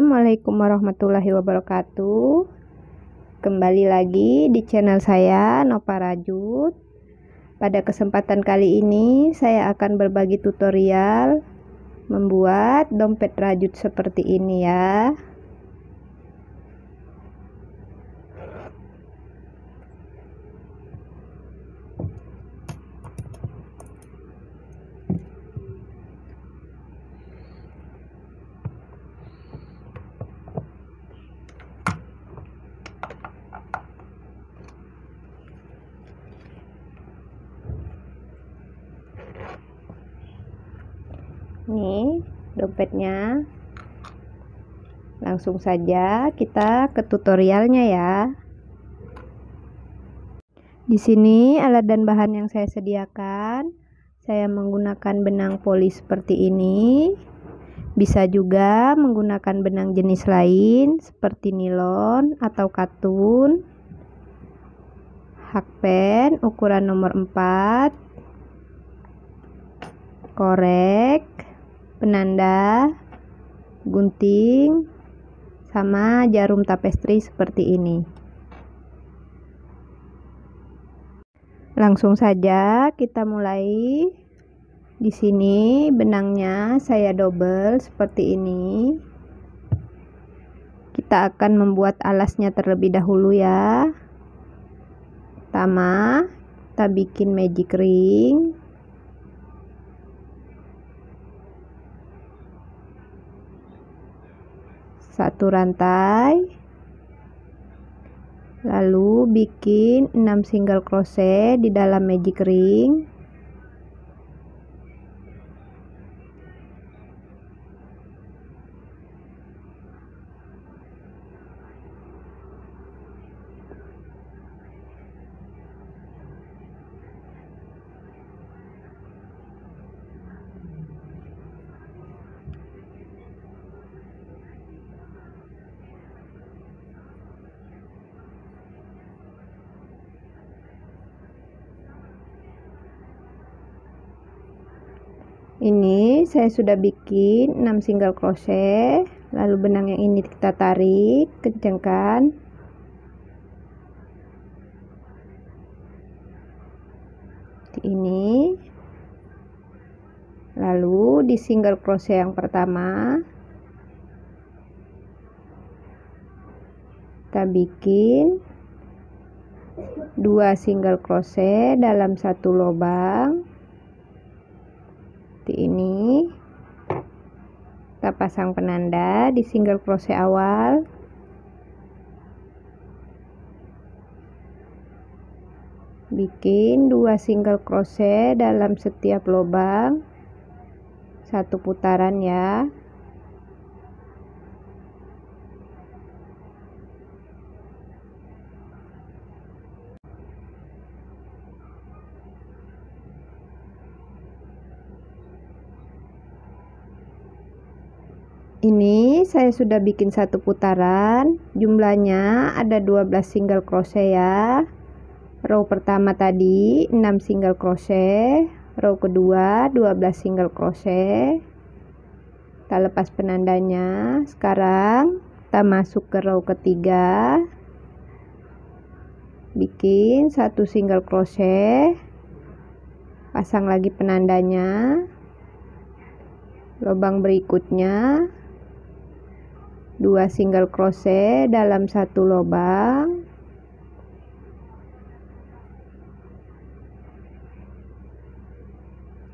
Assalamualaikum warahmatullahi wabarakatuh. Kembali lagi di channel saya Nova Rajut. Pada kesempatan kali ini saya akan berbagi tutorial membuat dompet rajut seperti ini ya. nih dompetnya langsung saja kita ke tutorialnya ya di sini alat dan bahan yang saya sediakan saya menggunakan benang poli seperti ini bisa juga menggunakan benang jenis lain seperti nilon atau katun hakpen ukuran nomor 4 korek penanda, gunting, sama jarum tapestri seperti ini. Langsung saja kita mulai. Di sini benangnya saya double seperti ini. Kita akan membuat alasnya terlebih dahulu ya. Pertama, kita bikin magic ring. satu rantai lalu bikin 6 single crochet di dalam magic ring ini saya sudah bikin 6 single crochet lalu benang yang ini kita tarik kencangkan di ini lalu di single crochet yang pertama kita bikin dua single crochet dalam satu lubang seperti ini kita pasang penanda di single crochet awal bikin dua single crochet dalam setiap lubang satu putaran ya ini saya sudah bikin satu putaran jumlahnya ada 12 single crochet ya row pertama tadi 6 single crochet row kedua 12 single crochet kita lepas penandanya sekarang kita masuk ke row ketiga bikin satu single crochet pasang lagi penandanya lubang berikutnya 2 single crochet dalam satu lubang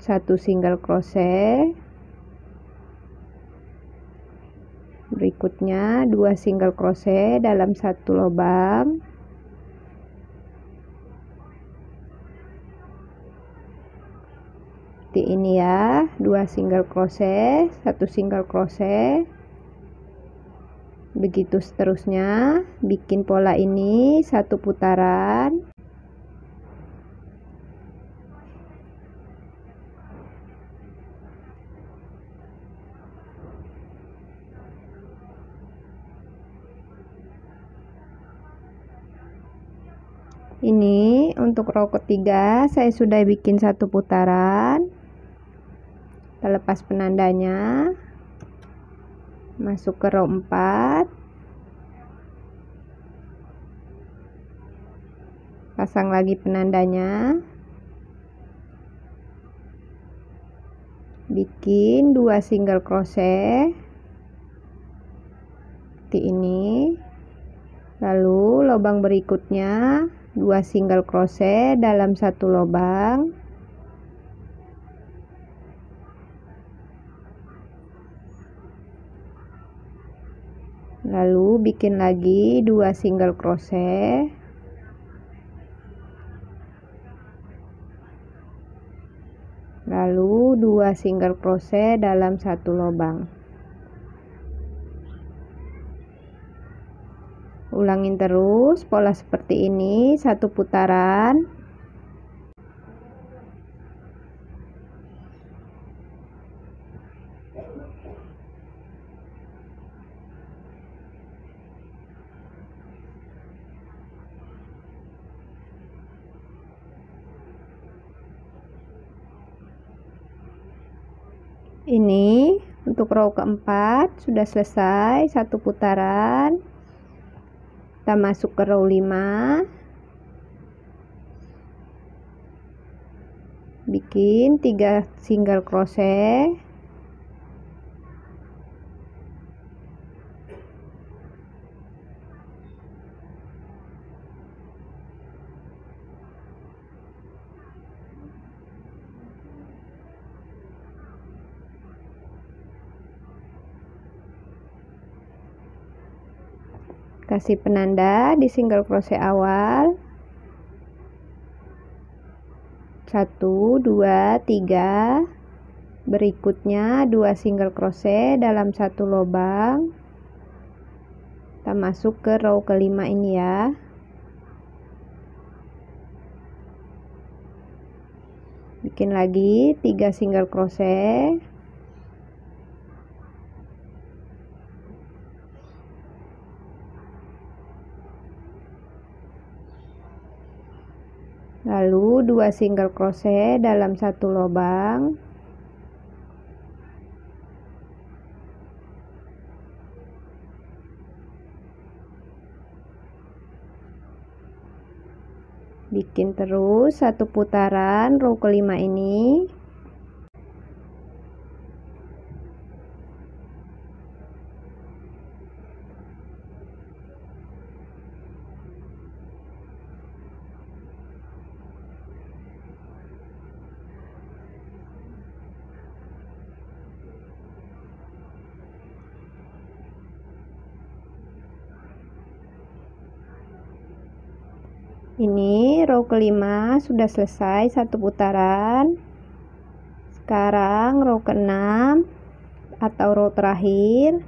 satu single crochet berikutnya dua single crochet dalam satu lubang seperti ini ya dua single crochet satu single crochet begitu seterusnya bikin pola ini satu putaran ini untuk row ketiga saya sudah bikin satu putaran terlepas penandanya masuk ke row 4 pasang lagi penandanya bikin dua single crochet seperti ini lalu lubang berikutnya dua single crochet dalam satu lubang lalu bikin lagi dua single crochet lalu dua single crochet dalam satu lubang ulangin terus pola seperti ini satu putaran row keempat sudah selesai satu putaran kita masuk ke row 5 bikin tiga single crochet kasih penanda di single crochet awal 1 2 3 berikutnya 2 single crochet dalam satu lubang kita masuk ke row kelima ini ya bikin lagi 3 single crochet dua single crochet dalam satu lubang bikin terus satu putaran row kelima ini Ini row kelima sudah selesai satu putaran. Sekarang row keenam atau row terakhir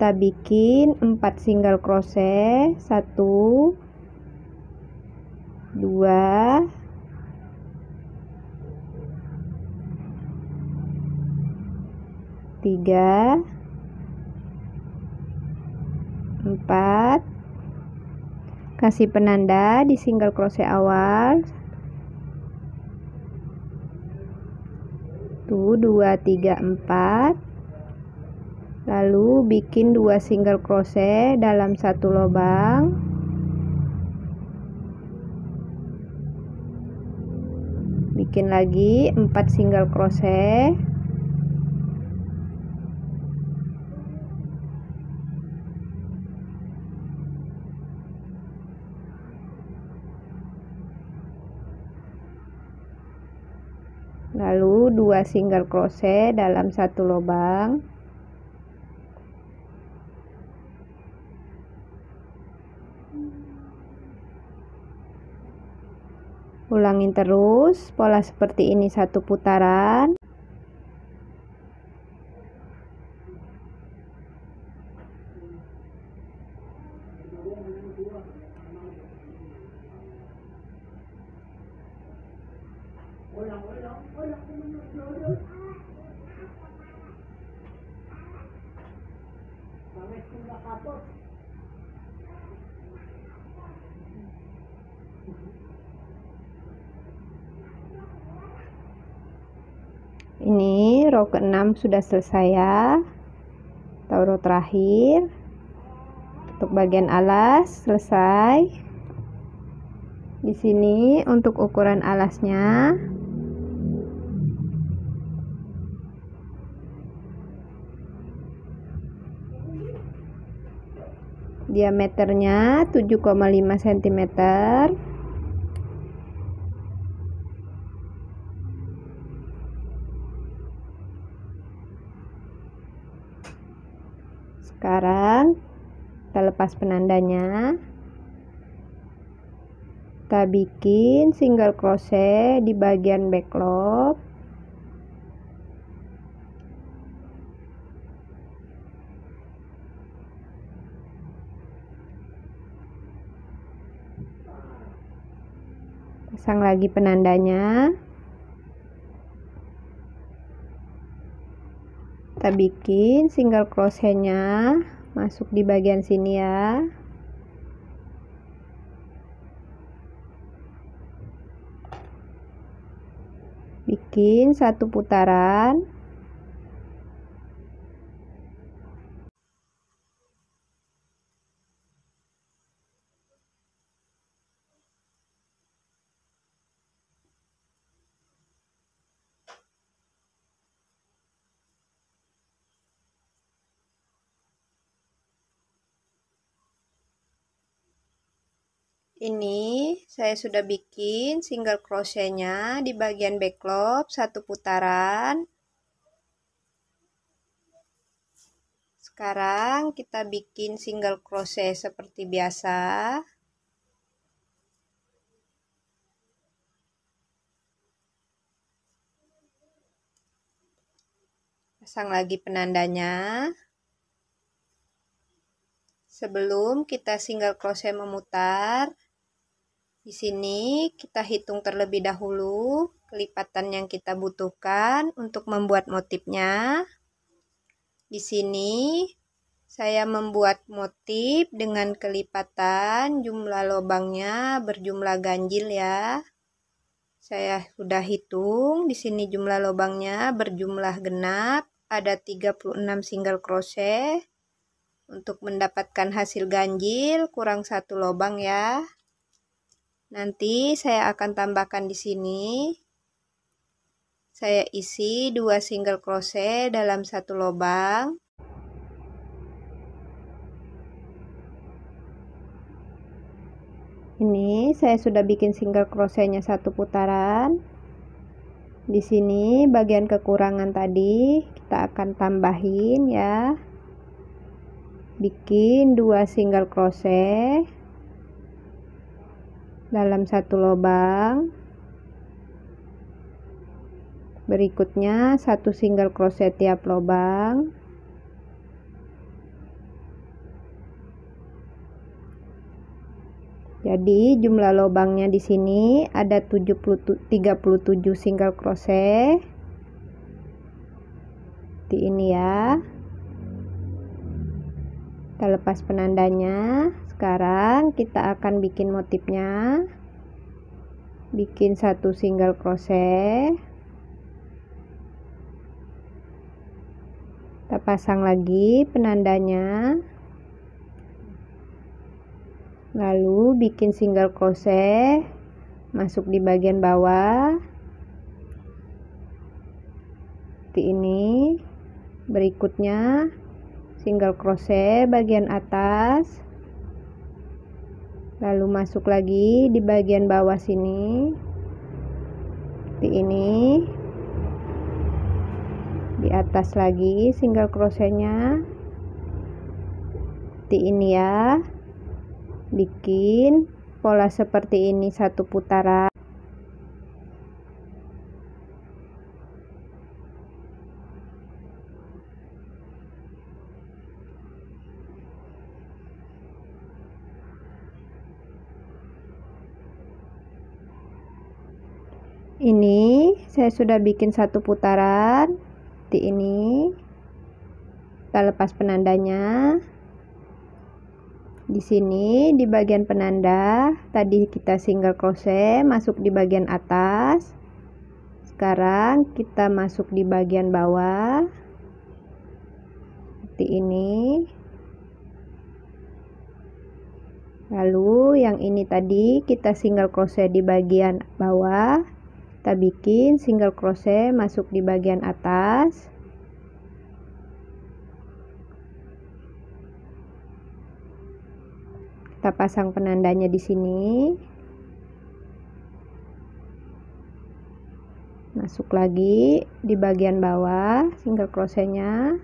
kita bikin 4 single crochet 1 2 3 4 kasih penanda di single crochet awal 1 2 3 4 lalu bikin 2 single crochet dalam satu lubang bikin lagi 4 single crochet single crochet dalam satu lubang ulangin terus pola seperti ini satu putaran 6 sudah selesai ya taruh terakhir untuk bagian alas selesai di sini untuk ukuran alasnya diameternya 7,5 cm sekarang kita lepas penandanya kita bikin single crochet di bagian back loop pasang lagi penandanya kita bikin single crochetnya masuk di bagian sini ya bikin satu putaran ini saya sudah bikin single crochetnya di bagian backlop satu putaran sekarang kita bikin single crochet seperti biasa pasang lagi penandanya sebelum kita single crochet memutar di sini kita hitung terlebih dahulu kelipatan yang kita butuhkan untuk membuat motifnya. Di sini saya membuat motif dengan kelipatan jumlah lobangnya berjumlah ganjil ya. Saya sudah hitung di sini jumlah lobangnya berjumlah genap, ada 36 single crochet. Untuk mendapatkan hasil ganjil kurang satu lobang ya. Nanti saya akan tambahkan di sini. Saya isi dua single crochet dalam satu lubang. Ini saya sudah bikin single crochetnya satu putaran. Di sini bagian kekurangan tadi kita akan tambahin ya. Bikin dua single crochet dalam satu lubang berikutnya satu single crochet tiap lubang jadi jumlah lubangnya di sini ada 70, 37 single crochet di ini ya kita lepas penandanya sekarang kita akan bikin motifnya bikin satu single crochet kita pasang lagi penandanya lalu bikin single crochet masuk di bagian bawah seperti ini berikutnya single crochet bagian atas lalu masuk lagi di bagian bawah sini seperti ini di atas lagi single crochetnya seperti ini ya bikin pola seperti ini satu putaran ini saya sudah bikin satu putaran Di ini kita lepas penandanya di sini di bagian penanda tadi kita single crochet masuk di bagian atas sekarang kita masuk di bagian bawah seperti ini lalu yang ini tadi kita single crochet di bagian bawah kita bikin single crochet masuk di bagian atas kita pasang penandanya di sini masuk lagi di bagian bawah single crochetnya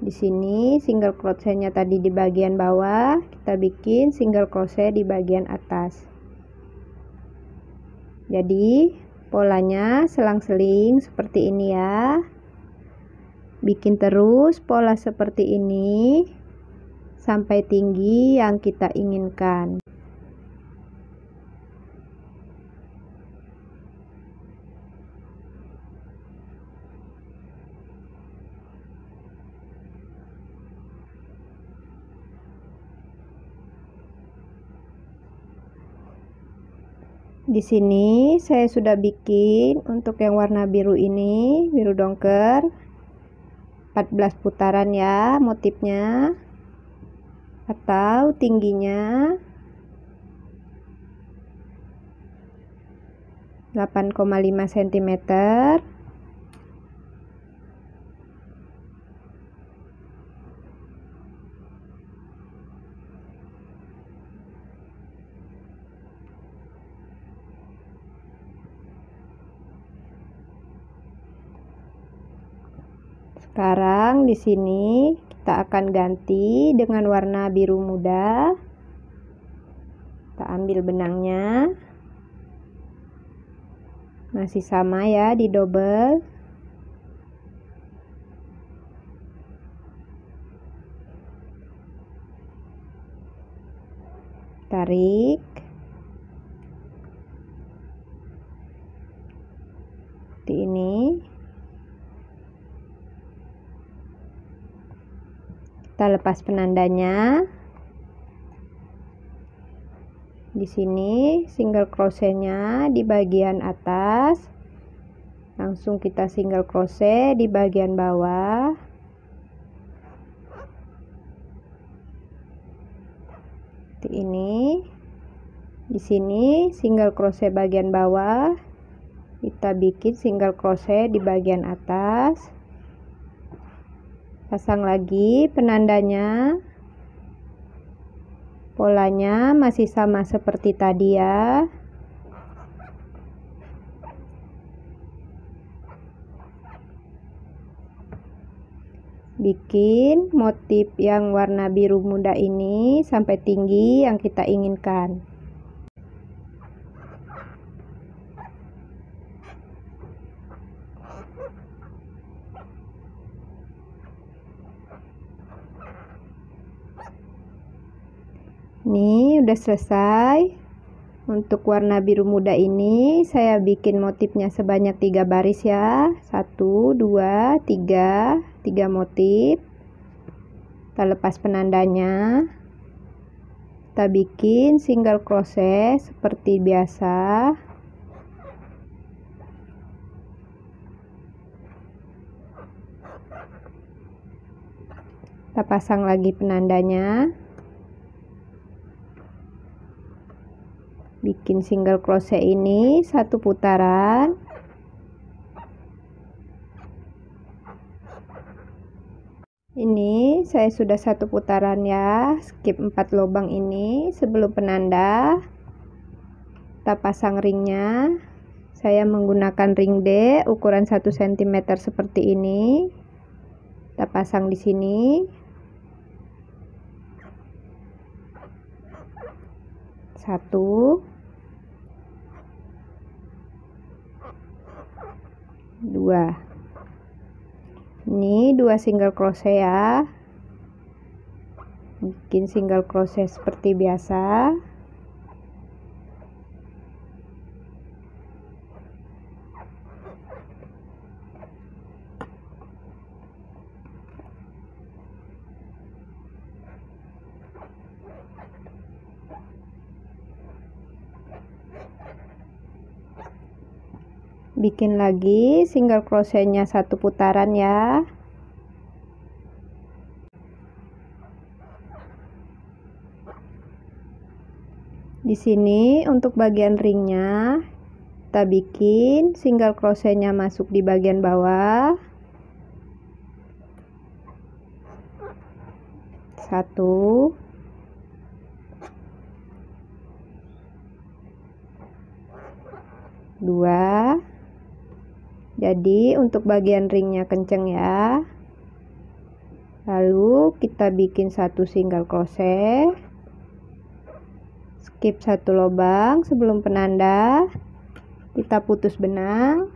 di sini single crochetnya tadi di bagian bawah kita bikin single crochet di bagian atas jadi polanya selang-seling seperti ini ya bikin terus pola seperti ini sampai tinggi yang kita inginkan di sini saya sudah bikin untuk yang warna biru ini biru dongker 14 putaran ya motifnya atau tingginya 8,5 cm Sekarang di sini kita akan ganti dengan warna biru muda. Kita ambil benangnya. Masih sama ya di double. kita lepas penandanya di sini single crochetnya di bagian atas langsung kita single crochet di bagian bawah seperti ini di sini single crochet bagian bawah kita bikin single crochet di bagian atas Pasang lagi penandanya. Polanya masih sama seperti tadi ya. bikin motif yang warna biru muda ini sampai tinggi yang kita inginkan. sudah selesai untuk warna biru muda ini saya bikin motifnya sebanyak tiga baris ya satu dua tiga tiga motif kita lepas penandanya kita bikin single crochet seperti biasa kita pasang lagi penandanya bikin single crochet ini satu putaran ini saya sudah satu putaran ya skip 4 lubang ini sebelum penanda kita pasang ringnya saya menggunakan ring D ukuran 1 cm seperti ini kita pasang di sini satu 2 ini dua single crochet ya bikin single crochet seperti biasa bikin lagi single crochetnya satu putaran ya di sini untuk bagian ringnya kita bikin single crochetnya masuk di bagian bawah satu dua jadi untuk bagian ringnya kenceng ya. Lalu kita bikin satu single crochet. Skip satu lubang sebelum penanda. Kita putus benang.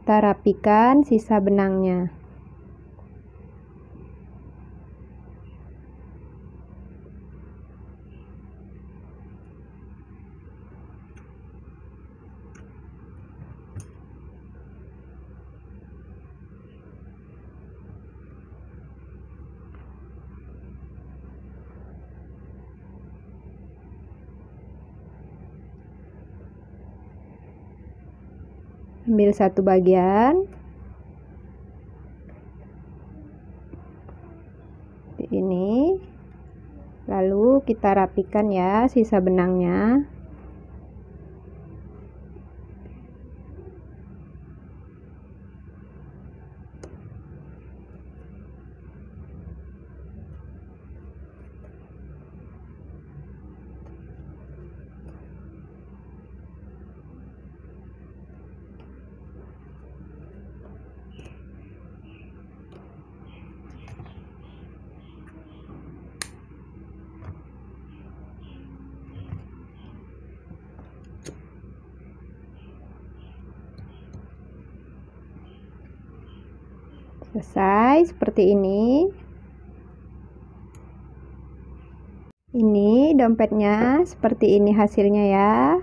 Kita rapikan sisa benangnya. ambil satu bagian ini lalu kita rapikan ya sisa benangnya selesai seperti ini ini dompetnya seperti ini hasilnya ya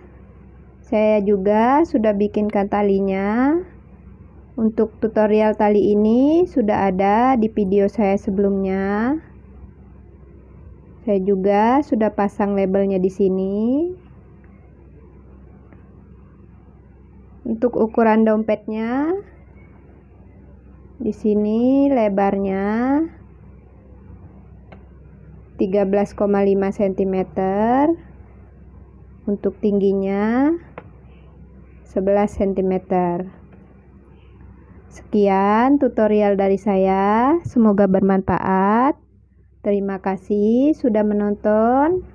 saya juga sudah bikinkan talinya untuk tutorial tali ini sudah ada di video saya sebelumnya saya juga sudah pasang labelnya di sini untuk ukuran dompetnya di sini lebarnya 13,5 cm untuk tingginya 11 cm sekian tutorial dari saya semoga bermanfaat terima kasih sudah menonton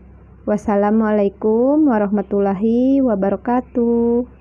wassalamualaikum warahmatullahi wabarakatuh